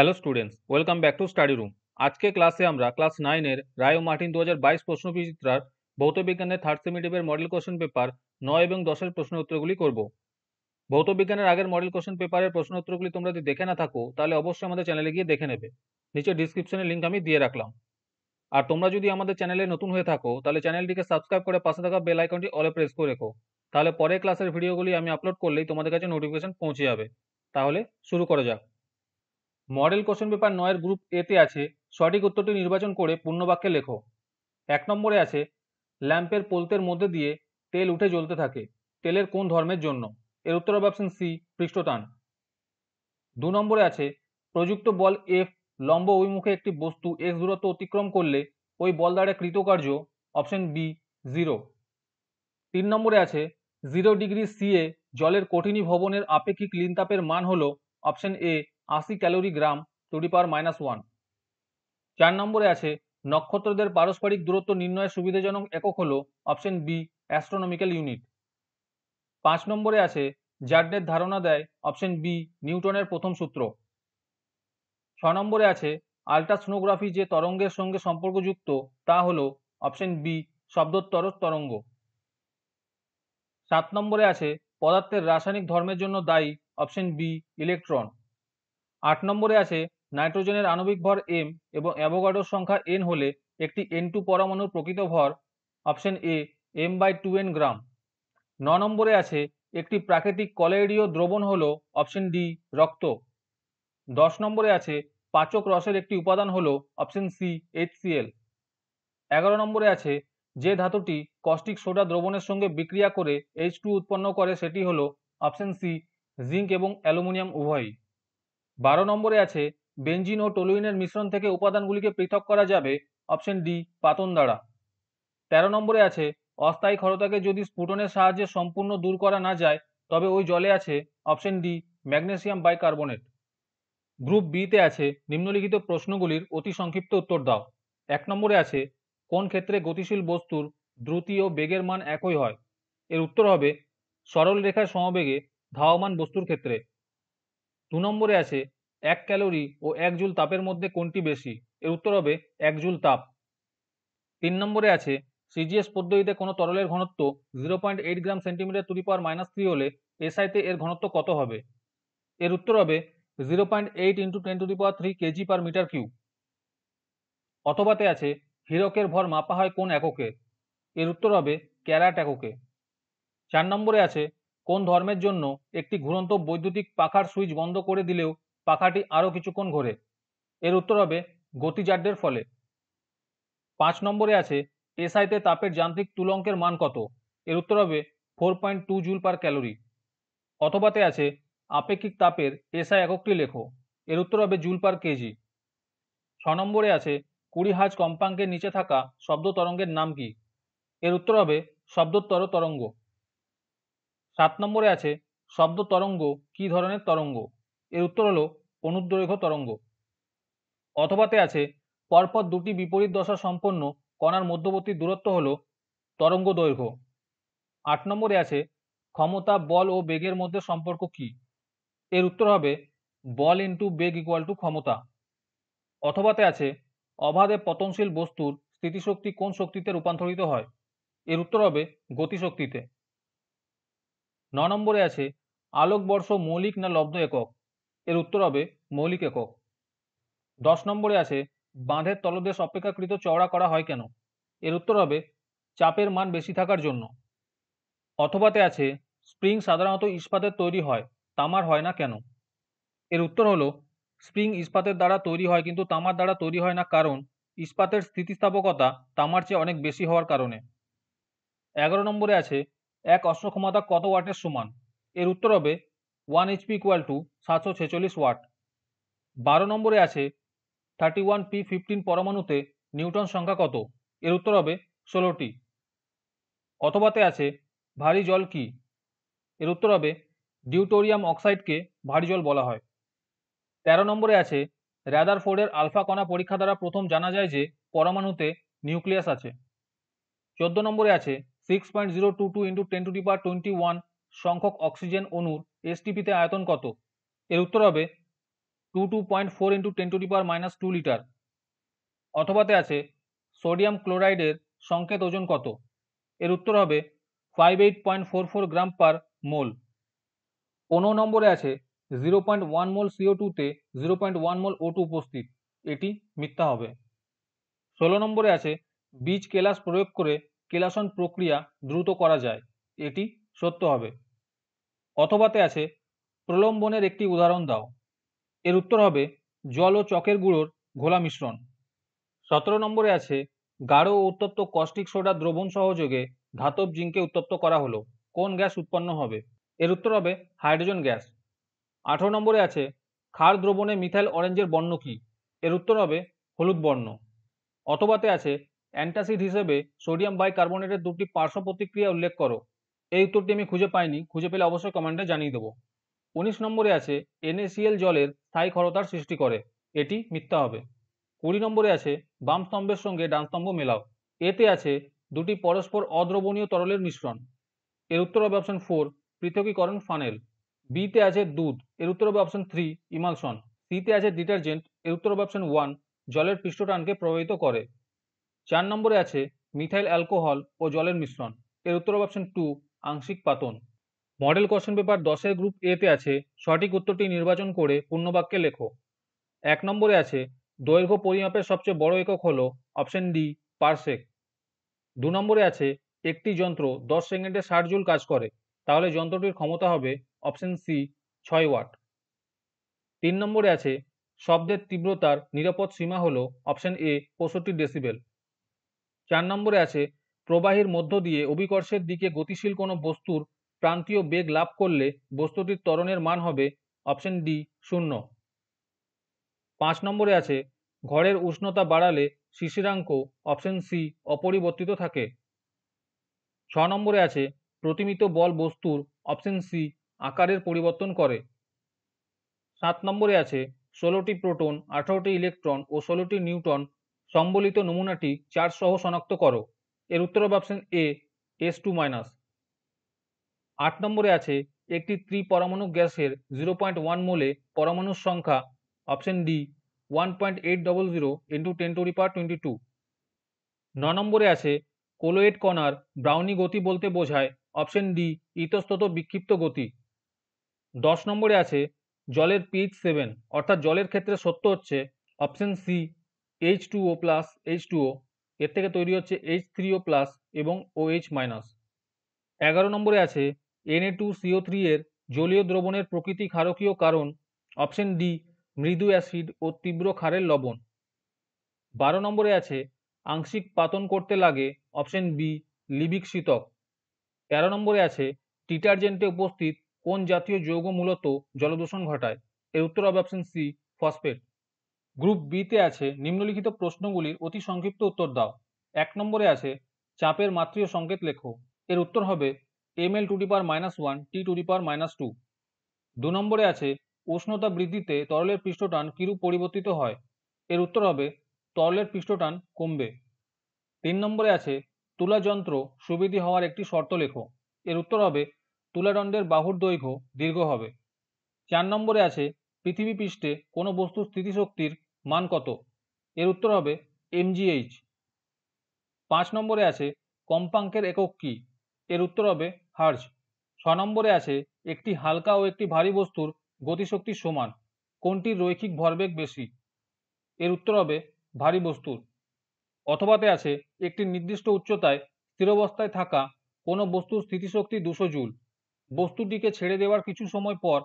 hello students welcome back to study room আজকে ক্লাসে আমরা ক্লাস নাইনের রায় মার্টিন দু হাজার বাইশ প্রশ্নবিচিত্রার ভৌতবিজ্ঞানের থার্ড সেমিটিভের মডেল কোশ্চেন পেপার নয় এবং দশের প্রশ্ন উত্তরগুলি করব ভৌতবিজ্ঞানের আগের মডেল কোশ্চেন পেপারের প্রশ্ন উত্তরগুলি তোমরা যদি দেখে না থাকো তাহলে অবশ্যই আমাদের চ্যানেলে গিয়ে দেখে নেবে নিচে ডিসক্রিপশনে লিঙ্ক আমি দিয়ে রাখলাম আর তোমরা যদি আমাদের চ্যানেলে নতুন হয়ে থাকো তাহলে চ্যানেলটিকে সাবস্ক্রাইব করে পাশে থাকা বেল আইকনটি অলে প্রেস করে রেখো তাহলে পরে ক্লাসের ভিডিওগুলি আমি আপলোড করলেই তোমাদের কাছে নোটিফিকেশন পৌঁছে যাবে তাহলে শুরু করা যাক মডেল কোশ্চেন পেপার নয়ের গ্রুপ এতে আছে সঠিক উত্তরটি নির্বাচন করে পূর্ণবাক্যে লেখো এক নম্বরে আছে ল্যাম্পের পোলতের মধ্যে দিয়ে তেল উঠে জ্বলতে থাকে তেলের কোন ধর্মের জন্য এর উত্তর হবে অপশন সি পৃষ্ঠটান দু নম্বরে আছে প্রযুক্ত বল এফ লম্ব অভিমুখে একটি বস্তু এক্স দূরত্ব অতিক্রম করলে ওই বল দ্বারা কৃতকার্য অপশন বি জিরো তিন নম্বরে আছে জিরো ডিগ্রি সি এ জলের কঠিনী ভবনের আপেক্ষিক লিনতাপের মান হল অপশন এ আশি calorie gram to the power minus one চার নম্বরে আছে নক্ষত্রদের পারস্পরিক দূরত্ব নির্ণয়ের সুবিধাজনক একক হল অপশন বি অ্যাস্ট্রোনমিক্যাল ইউনিট পাঁচ নম্বরে আছে জার্নের ধারণা দেয় অপশন বি নিউটনের প্রথম সূত্র ছ নম্বরে আছে আলট্রাসনোগ্রাফি যে তরঙ্গের সঙ্গে সম্পর্কযুক্ত তা হল অপশন বি শব্দোত্তর তরঙ্গ সাত নম্বরে আছে পদার্থের রাসায়নিক ধর্মের জন্য দায়ী অপশন বি ইলেকট্রন আট নম্বরে আছে নাইট্রোজেনের আণবিক ভর এম এবং অ্যাভোগাডোর সংখ্যা এন হলে একটি এন টু পরমাণুর প্রকৃত ভর option A M by two N gram ন নম্বরে আছে একটি প্রাকৃতিক কলেরীয় দ্রবণ হল অপশন ডি রক্ত দশ নম্বরে আছে পাচক রসের একটি উপাদান হল option C H C L এগারো নম্বরে আছে যে ধাতুটি কস্টিক সোডা দ্রবণের সঙ্গে বিক্রিয়া করে এইচ টু উৎপন্ন করে সেটি হল অপশন সি জিঙ্ক এবং অ্যালুমিনিয়াম উভয়ই বারো নম্বরে আছে বেঞ্জিন ও টোলুইনের মিশ্রণ থেকে উপাদানগুলিকে পৃথক করা যাবে অপশন ডি পাতন দ্বারা তেরো নম্বরে আছে অস্থায়ী ক্ষরতাকে যদি স্ফুটনের সাহায্যে সম্পূর্ণ দূর করা না যায় তবে ওই জলে আছে option D magnesium bicarbonate group বিতে আছে নিম্নলিখিত প্রশ্নগুলির অতি সংক্ষিপ্ত উত্তর দাও এক নম্বরে আছে কোন ক্ষেত্রে গতিশীল বস্তুর দ্রুতি ও বেগের মান একই হয় এর উত্তর হবে সরল রেখায় সমবেগে ধাওয়ামান বস্তুর ক্ষেত্রে দু নম্বরে আছে এক ক্যালোরি ও এক জুল তাপের মধ্যে কোনটি বেশি এর উত্তর হবে এক জুল তাপ তিন নম্বরে আছে সিজিএস পদ্ধতিতে কোনো তরলের ঘনত্ব zero point eight gram centimetre to the power minus three হলে এসআইতে এর ঘনত্ব কত হবে এর উত্তর হবে zero point eight into ten to power three kg per metre cube অথবাতে আছে হীরকের ভর মাপা হয় কোন এককে এর উত্তর হবে ক্যারাট এককে চার নম্বরে আছে কোন ধর্মের জন্য একটি ঘুরন্ত বৈদ্যুতিক পাখার সুইচ বন্ধ করে দিলেও পাখাটি আরও কিছুক্ষণ ঘোরে এর উত্তর হবে গতিজাড্যের ফলে পাঁচ নম্বরে আছে এসআইতে তাপের যান্ত্রিক তুলঙ্কের মান কত এর উত্তর হবে four point two joule per calorie অথবাতে আছে আপেক্ষিক তাপের এসআই এককটি লেখো এর উত্তর হবে জুল পার কেজি ছ নম্বরে আছে কুড়ি হাজ কম্পাঙ্কের নিচে থাকা শব্দ তরঙ্গের নাম কি এর উত্তর হবে শব্দোত্তর তরঙ্গ সাত নম্বরে আছে শব্দ তরঙ্গ কি ধরনের তরঙ্গ এর উত্তর হলো অনুদ্রৈঘ তরঙ্গ অথবাতে আছে পরপর দুটি বিপরীত দশা সম্পন্ন কণার মধ্যবর্তী দূরত্ব হল তরঙ্গ দৈর্ঘ্য আট নম্বরে আছে ক্ষমতা বল ও বেগের মধ্যে সম্পর্ক কি এর উত্তর হবে বল ইন্টু বেগ ইকুয়াল টু ক্ষমতা অথবাতে আছে অবাধে পতনশীল বস্তুর স্থিতিশক্তি কোন শক্তিতে রূপান্তরিত হয় এর উত্তর হবে গতিশক্তিতে ন নম্বরে আছে আলোকবর্ষ মৌলিক না লব্ধ একক এর উত্তর হবে মৌলিক একক দশ নম্বরে আছে বাঁধের তলদেশ অপেক্ষাকৃত চওড়া করা হয় কেন এর উত্তর হবে চাপের মান বেশি থাকার জন্য অথবাতে আছে স্প্রিং সাধারণত ইস্পাতের তৈরি হয় তামার হয় না কেন এর উত্তর হলো স্প্রিং ইস্পাতের দ্বারা তৈরি হয় কিন্তু তামার দ্বারা তৈরি হয় না কারণ ইস্পাতের স্থিতিস্থাপকতা তামার চেয়ে অনেক বেশি হওয়ার কারণে এগারো নম্বরে আছে এক অশ্ব ক্ষমতা কত ওয়াটের সমান এর উত্তর হবে ওয়ান এইচপি ইকুয়াল টু সাতশো ছেচল্লিশ ওয়াট বারো নম্বরে আছে থার্টি ওয়ান পি ফিফটিন পরমাণুতে নিউটন সংখ্যা কত এর উত্তর হবে ষোলোটি অথবাতে আছে ভারী জল কি এর উত্তর হবে ডিউটোরিয়াম অক্সাইডকে ভারী জল বলা হয় তেরো নম্বরে আছে র্যাদার ফোর্ডের আলফা কণা পরীক্ষা দ্বারা প্রথম জানা যায় যে পরমাণুতে নিউক্লিয়াস আছে চোদ্দ নম্বরে আছে six point zero two two into ten to the power twenty one সংখ্যক অক্সিজেন অণুর এসটিপিতে আয়তন কত এর উত্তর হবে two two point four into ten to the power minus two litre অথবাতে আছে সোডিয়াম ক্লোরাইডের সংকেত ওজন কত এর উত্তর হবে five eight point four four gram per mole পনেরো নম্বরে আছে zero point one mole C O zero point one mole O two উপস্থিত এটি মিথ্যা হবে ষোলো নম্বরে আছে বীজ কেলাস প্রয়োগ করে কেলাসন প্রক্রিয়া দ্রুত করা যায় এটি সত্য হবে অথবাতে আছে প্রলম্বনের একটি উদাহরণ দাও এর উত্তর হবে জল ও চকের গুঁড়োর ঘোলা মিশ্রণ সতেরো নম্বরে আছে গাঢ় ও উত্তপ্ত কস্টিক সোডা দ্রবণ সহযোগে ধাতব জিঙ্কে উত্তপ্ত করা হলো কোন গ্যাস উৎপন্ন হবে এর উত্তর হবে হাইড্রোজেন গ্যাস আঠেরো নম্বরে আছে ক্ষার দ্রবণে মিথাইল অরেঞ্জের বর্ণ কী এর উত্তর হবে হলুদ বর্ণ অথবাতে আছে অ্যান্টাসিড হিসেবে সোডিয়াম বাইকার্বনেটের দুটি পার্শ্ব প্রতিক্রিয়া উল্লেখ করো এই উত্তরটি আমি খুঁজে পাইনি খুঁজে পেলে অবশ্যই কমেন্টে জানিয়ে দেবো উনিশ নম্বরে আছে এনএসিএল জলের স্থায়ী ক্ষরতার সৃষ্টি করে এটি মিথ্যা হবে কুড়ি নম্বরে আছে বাম স্তম্ভের সঙ্গে ডান স্তম্ভ মেলাও এতে আছে দুটি পরস্পর অদ্রবণীয় তরলের মিশ্রণ এর উত্তর হবে অপশন ফোর পৃথকীকরণ ফানেল বিতে আছে দুধ এর উত্তর হবে অপশন থ্রি ইমালসন সিতে আছে ডিটারজেন্ট এর উত্তর হবে অপশন ওয়ান জলের পৃষ্ঠটানকে প্রভাবিত করে চার নম্বরে আছে মিথাইল অ্যালকোহল ও জলের মিশ্রণ এর উত্তর অপশন টু আংশিক পাতন মডেল কোশ্চেন পেপার দশের গ্রুপ এতে আছে সঠিক উত্তরটি নির্বাচন করে পূর্ণবাক্যে লেখো এক নম্বরে আছে দৈর্ঘ্য পরিমাপের সবচেয়ে বড় একক হলো অপশন ডি পারসেক দু নম্বরে আছে একটি যন্ত্র দশ সেকেন্ডে ষাট জুল কাজ করে তাহলে যন্ত্রটির ক্ষমতা হবে অপশন সি ছয় ওয়াট তিন নম্বরে আছে শব্দের তীব্রতার নিরাপদ সীমা হলো অপশন এ পঁয়ষট্টি ডেসিবেল চার নম্বরে আছে প্রবাহের মধ্য দিয়ে অভিকর্ষের দিকে গতিশীল কোনো বস্তুর প্রান্তীয় বেগ লাভ করলে বস্তুটির ত্বরণের মান হবে অপশন ডি শূন্য পাঁচ নম্বরে আছে ঘরের উষ্ণতা বাড়ালে শিশিরাঙ্ক অপশন সি অপরিবর্তিত থাকে ছ নম্বরে আছে প্রতিমিত বল বস্তুর অপশন সি আকারের পরিবর্তন করে সাত নম্বরে আছে ষোলোটি প্রোটন আঠারোটি ইলেকট্রন ও ষোলোটি নিউটন সম্বলিত নমুনাটি চার সহ শনাক্ত করো এর উত্তর হবে option A S two minus আট নম্বরে আছে একটি ত্রিপরমাণু গ্যাসের জিরো পয়েন্ট ওয়ান মোলে পরমাণুর সংখ্যা option D one point eight double zero into ten to the power twenty two ন নম্বরে আছে কোলোয়েট কণার ব্রাউনি গতি বলতে বোঝায় অপশন ডি ইতস্তত বিক্ষিপ্ত গতি দশ নম্বরে আছে জলের পিচ সেভেন অর্থাৎ জলের ক্ষেত্রে সত্য হচ্ছে option C H two O plus H two O এর থেকে তৈরি হচ্ছে এইচ থ্রি ও প্লাস এবং ও এইচ মাইনাস এগারো নম্বরে আছে এনএ টু সিও থ্রি এর জলীয় দ্রবণের প্রকৃতি ক্ষারকীয় কারণ অপশন ডি মৃদু অ্যাসিড ও তীব্র ক্ষারের লবণ বারো নম্বরে আছে আংশিক পাতন করতে লাগে অপশন বি লিবিক শীতক তেরো নম্বরে আছে ডিটারজেন্টে উপস্থিত কোন জাতীয় যৌগ মূলত জলদূষণ ঘটায় এর উত্তর হবে অপশন সি ফসফেট গ্রুপ বিতে আছে নিম্নলিখিত প্রশ্নগুলির অতি সংক্ষিপ্ত উত্তর দাও এক নম্বরে আছে চাপের মাত্রীয় সংকেত লেখো এর উত্তর হবে M L to the power minus one T to the power minus two দু নম্বরে আছে উষ্ণতা বৃদ্ধিতে তরলের পৃষ্ঠটান কিরূপ পরিবর্তিত হয় এর উত্তর হবে তরলের পৃষ্ঠটান কমবে তিন নম্বরে আছে তুলাযন্ত্র সুবিধি হওয়ার একটি শর্ত লেখো এর উত্তর হবে তুলাদণ্ডের বাহুর দৈর্ঘ্য দীর্ঘ হবে চার নম্বরে আছে পৃথিবী পৃষ্ঠে কোনো বস্তুর স্থিতিশক্তির মান কত এর উত্তর হবে এমজিএইচ পাঁচ নম্বরে আছে কম্পাঙ্কের একক কী এর উত্তর হবে হার্জ ছ নম্বরে আছে একটি হালকা ও একটি ভারী বস্তুর গতিশক্তি সমান কোনটির রৈখিক ভরবেগ বেশি এর উত্তর হবে ভারী বস্তুর অথবাতে আছে একটি নির্দিষ্ট উচ্চতায় স্থিরবস্থায় থাকা কোনো বস্তুর স্থিতিশক্তি দুশো জুল বস্তুটিকে ছেড়ে দেওয়ার কিছু সময় পর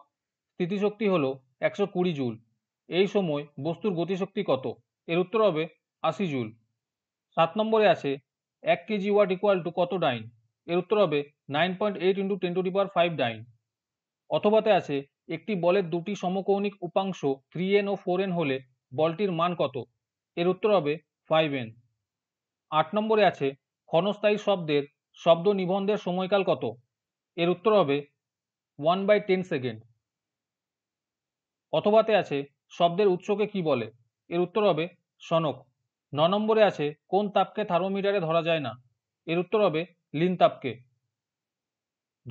স্থিতিশক্তি হল একশো কুড়ি জুল এই সময় বস্তুর গতিশক্তি কত এর উত্তর হবে আশি জুল সাত নম্বরে আছে এক কেজি ওয়াট ইকুয়াল টু কত ডাইন এর উত্তর হবে nine point eight into ten to the power five dyne অথবাতে আছে একটি বলের দুটি সমকৌণিক উপাংশ থ্রি এন ও ফোর এন হলে বলটির মান কত এর উত্তর হবে ফাইভ এন আট নম্বরে আছে ক্ষণস্থায়ী শব্দের শব্দ নিবন্ধের সময়কাল কত এর উত্তর হবে ওয়ান বাই টেন সেকেন্ড অথবাতে আছে শব্দের উৎসকে কি বলে এর উত্তর হবে সনক ন নম্বরে আছে কোন তাপকে থার্মোমিটারে ধরা যায় না এর উত্তর হবে লিন তাপকে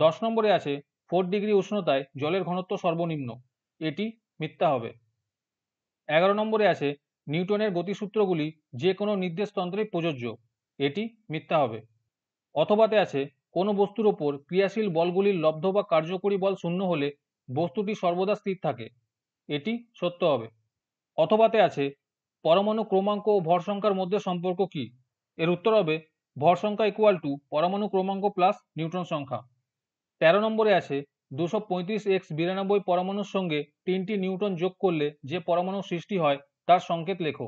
দশ নম্বরে আছে ফোর ডিগ্রি উষ্ণতায় জলের ঘনত্ব সর্বনিম্ন এটি মিথ্যা হবে এগারো নম্বরে আছে নিউটনের গতিসূত্রগুলি যে কোনো নির্দেশতন্ত্রে প্রযোজ্য এটি মিথ্যা হবে অথবাতে আছে কোনো বস্তুর ওপর ক্রিয়াশীল বলগুলির লব্ধ বা কার্যকরী বল শূন্য হলে বস্তুটি সর্বদা স্থির থাকে এটি সত্য হবে অথবাতে আছে পরমাণু ক্রমাঙ্ক ও ভর সংখ্যার মধ্যে সম্পর্ক কি এর উত্তর হবে ভর সংখ্যা ইকুয়াল টু পরমাণু ক্রমাঙ্ক প্লাস নিউট্রন সংখ্যা তেরো নম্বরে আছে দুশো পঁয়ত্রিশ এক্স বিরানব্বই পরমাণুর সঙ্গে তিনটি নিউটন যোগ করলে যে পরমাণু সৃষ্টি হয় তার সংকেত লেখো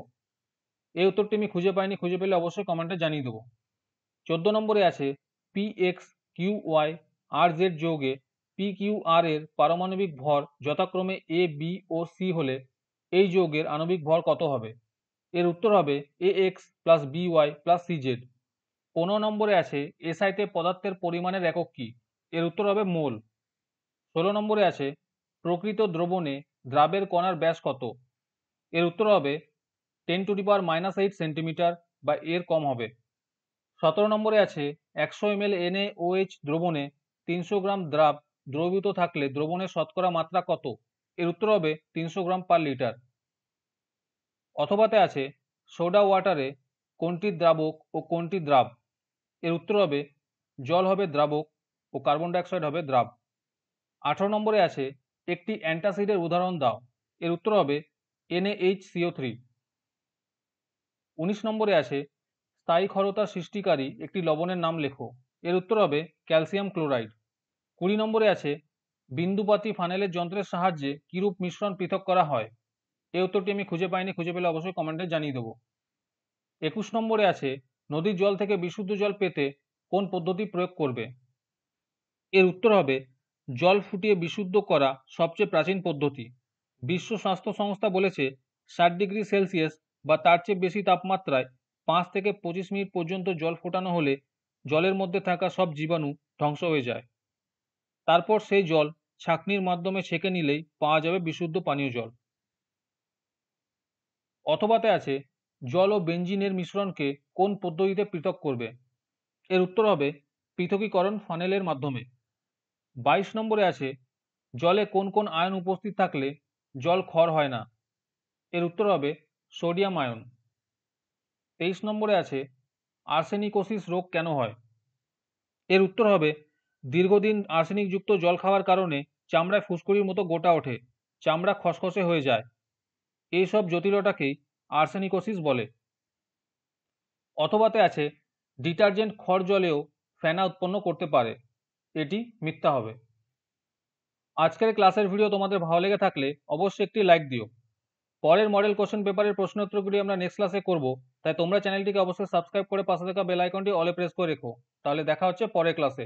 এই উত্তরটি আমি খুঁজে পাইনি খুঁজে পেলে অবশ্যই কমেন্টে জানিয়ে দেবো চোদ্দো নম্বরে আছে P X Q Y R Z যোগে পি কিউ আর এর পারমাণবিক ভর যথাক্রমে এ বি ও সি হলে এই যৌগের আণবিক ভর কত হবে এর উত্তর হবে A X plus B Y plus C Z পনেরো নম্বরে আছে এসআইতে পদার্থের পরিমাণের একক কী এর উত্তর হবে মোল ষোলো নম্বরে আছে প্রকৃত দ্রবণে দ্রাবের কণার ব্যাস কত এর উত্তর হবে ten to the power minus eight centimetre বা এর কম হবে সতেরো নম্বরে আছে একশো এম এল ওএইচ দ্রবণে তিনশো গ্রাম দ্রাব দ্রবীভূত থাকলে দ্রবণের শতকরা মাত্রা কত এর উত্তর হবে তিনশো গ্রাম পার লিটার অথবাতে আছে সোডা ওয়াটারে কোনটি দ্রাবক ও কোনটি দ্রাব এর উত্তর হবে জল হবে দ্রাবক ও কার্বন ডাইঅক্সাইড হবে দ্রাব আঠারো নম্বরে আছে একটি অ্যান্টাসিডের উদাহরণ দাও এর উত্তর হবে এনএইচ সিও থ্রি উনিশ নম্বরে আছে স্থায়ী ক্ষরতা সৃষ্টিকারী একটি লবণের নাম লেখো এর উত্তর হবে ক্যালসিয়াম ক্লোরাইড কুড়ি নম্বরে আছে বিন্দুপাতি ফানেলের যন্ত্রের সাহায্যে কিরূপ মিশ্রণ পৃথক করা হয় এই উত্তরটি আমি খুঁজে পাইনি খুঁজে পেলে অবশ্যই কমেন্টে জানিয়ে দেবো একুশ নম্বরে আছে নদীর জল থেকে বিশুদ্ধ জল পেতে কোন পদ্ধতি প্রয়োগ করবে এর উত্তর হবে জল ফুটিয়ে বিশুদ্ধ করা সবচেয়ে প্রাচীন পদ্ধতি বিশ্ব স্বাস্থ্য সংস্থা বলেছে ষাট ডিগ্রি সেলসিয়াস বা তার চেয়ে বেশি তাপমাত্রায় পাঁচ থেকে পঁচিশ মিনিট পর্যন্ত জল ফোটানো হলে জলের মধ্যে থাকা সব জীবাণু ধ্বংস হয়ে যায় তারপর সেই জল ছাকনির মাধ্যমে ছেঁকে নিলেই পাওয়া যাবে বিশুদ্ধ পানীয় জল অথবাতে আছে জল ও বেঞ্জিনের মিশ্রণকে কোন পদ্ধতিতে পৃথক করবে এর উত্তর হবে পৃথকীকরণ ফানেলের মাধ্যমে ২২ নম্বরে আছে জলে কোন কোন আয়ন উপস্থিত থাকলে জল ক্ষর হয় না এর উত্তর হবে সোডিয়াম আয়ন তেইশ নম্বরে আছে আর্সেনিকোসিস রোগ কেন হয় এর উত্তর হবে দীর্ঘদিন আর্সেনিকযুক্ত জল খাওয়ার কারণে চামড়ায় ফুসকুড়ির মতো গোটা ওঠে চামড়া খসখসে হয়ে যায় এইসব জটিলতাকেই আর্সেনিকোসিস বলে অথবাতে আছে ডিটারজেন্ট খড় জলেও ফেনা উৎপন্ন করতে পারে এটি মিথ্যা হবে আজকের ক্লাসের ভিডিও তোমাদের ভালো লেগে থাকলে অবশ্যই একটি লাইক দিও পরের মডেল কোশ্চেন পেপারের প্রশ্ন উত্তরগুলি আমরা নেক্সট ক্লাসে করব তাই তোমরা চ্যানেলটিকে অবশ্যই সাবস্ক্রাইব করে পাশে থাকা বেল আইকনটি অলে প্রেস করে রেখো তাহলে দেখা হচ্ছে পরের ক্লাসে